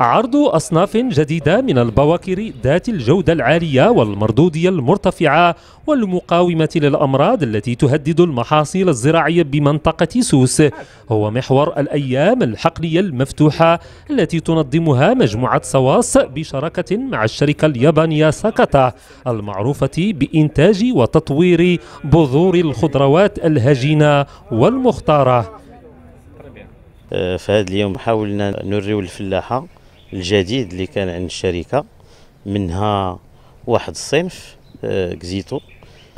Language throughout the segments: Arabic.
عرض أصناف جديدة من البواكر ذات الجودة العالية والمردودية المرتفعة والمقاومة للأمراض التي تهدد المحاصيل الزراعية بمنطقة سوس هو محور الأيام الحقلية المفتوحة التي تنظمها مجموعة سواس بشراكة مع الشركة اليابانية ساكاتا المعروفة بإنتاج وتطوير بذور الخضروات الهجينة والمختارة آه، في هذا اليوم حاولنا نوريو الفلاحه الجديد اللي كان عند الشركه منها واحد الصنف آه، كزيتو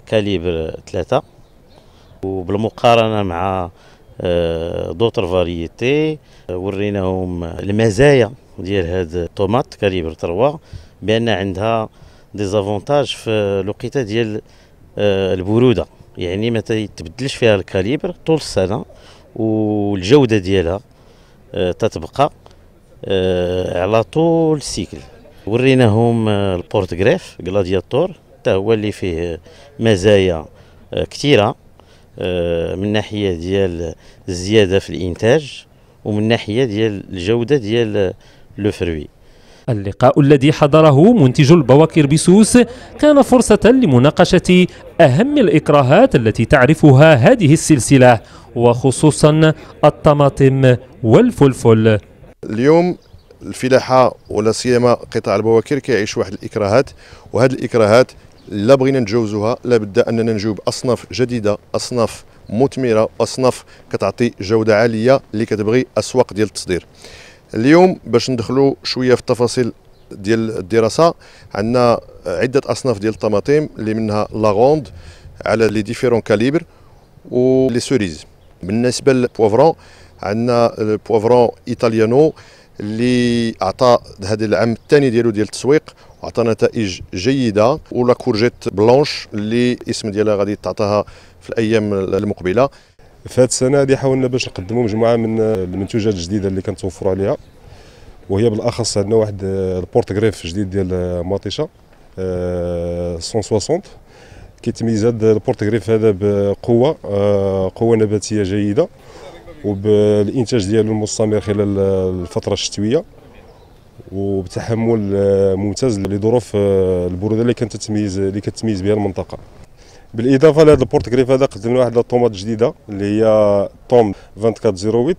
كاليبر ثلاثة وبالمقارنه مع آه، دوطر فاريتي وريناهم المزايا ديال هاد الطوماط كاليبر تروا بان عندها دي زافونتاج في الوقيته ديال البروده يعني ما تبدلش فيها الكاليبر طول السنه والجوده ديالها آه، تتبقى آه، على طول السيكل وريناهم آه، البورت غريف غلادياتور حتى هو اللي فيه مزايا كثيره من ناحيه ديال الزياده في الانتاج ومن ناحيه ديال الجوده ديال لو فروي اللقاء الذي حضره منتج البواكر بسوس كان فرصة لمناقشة أهم الإكراهات التي تعرفها هذه السلسلة وخصوصا الطماطم والفلفل اليوم الفلاحة ولا سيما قطاع البواكر كيعيش واحد الإكراهات وهذه الإكراهات لا بغينا نتجاوزوها لابد أننا نجاوب أصناف جديدة أصناف مثمرة أصناف كتعطي جودة عالية اللي كتبغي أسواق ديال التصدير اليوم باش ندخلوا شويه في التفاصيل ديال الدراسه عندنا عده اصناف ديال الطماطم اللي منها لاغوند على لي ديفيرون كاليبر و لي سوريز بالنسبه للبوافرون عندنا البوفرون ايطاليانو اللي عطى هذا العام الثاني ديالو ديال التسويق وعطى نتائج جيده ولا كورجيت بلونش اللي الاسم ديالها غادي تعطاها في الايام المقبله في هذه السنه هذه حاولنا باش نقدموا مجموعه من المنتوجات الجديده اللي كنتوفروا عليها وهي بالاخص عندنا واحد البورت غريف جديد ديال ماطيشه آه، 160 كيتميز هذا البورت غريف هذا بقوه آه، قوه نباتيه جيده وبالانتاج ديالو المستمر خلال الفتره الشتويه وبتحمل آه، ممتاز لظروف البروده اللي كانت تتميز اللي كتميز بها المنطقه بالاضافه لهذا البورت كريف هذا قدمنا واحد الطوماط جديده اللي هي طوم 2408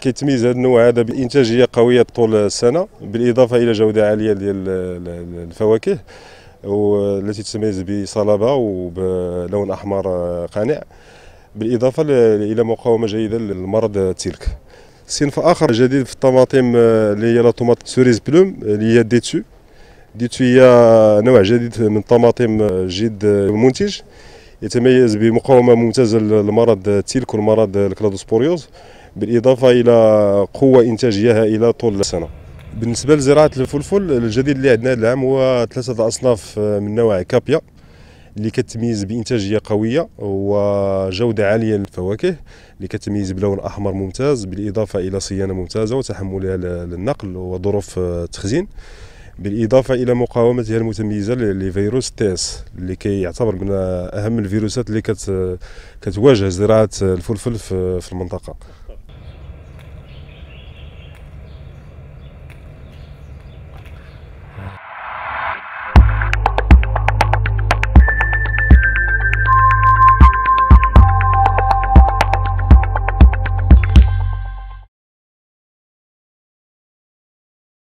كيتميز هذا النوع هذا بانتاجيه قويه طول السنه بالاضافه الى جوده عاليه ديال الفواكه والتي تتميز بصلابه وبلون احمر قانع بالاضافه الى مقاومه جيده للمرض تلك صنف اخر جديد في الطماطم آه، اللي هي لا طوماط سوريز بلوم آه، اللي هي ديتو ديتو هي نوع جديد من الطماطم آه، جد منتج يتميز بمقاومه ممتازه للمرض تلك المرض الكلادوسبوريوز بالاضافه الى قوه انتاجيه هائله طول السنه بالنسبه لزراعه الفلفل الجديد اللي عندنا العام هو ثلاثه اصناف من نوع كابيا اللي كتميز بانتاجيه قويه وجوده عاليه للفواكه اللي كتميز بلون احمر ممتاز بالاضافه الى صيانه ممتازه وتحملها للنقل وظروف التخزين بالاضافه الى مقاومتها المتميزه لفيروس تيس اللي كيعتبر من اهم الفيروسات اللي كتواجه زراعه الفلفل في المنطقه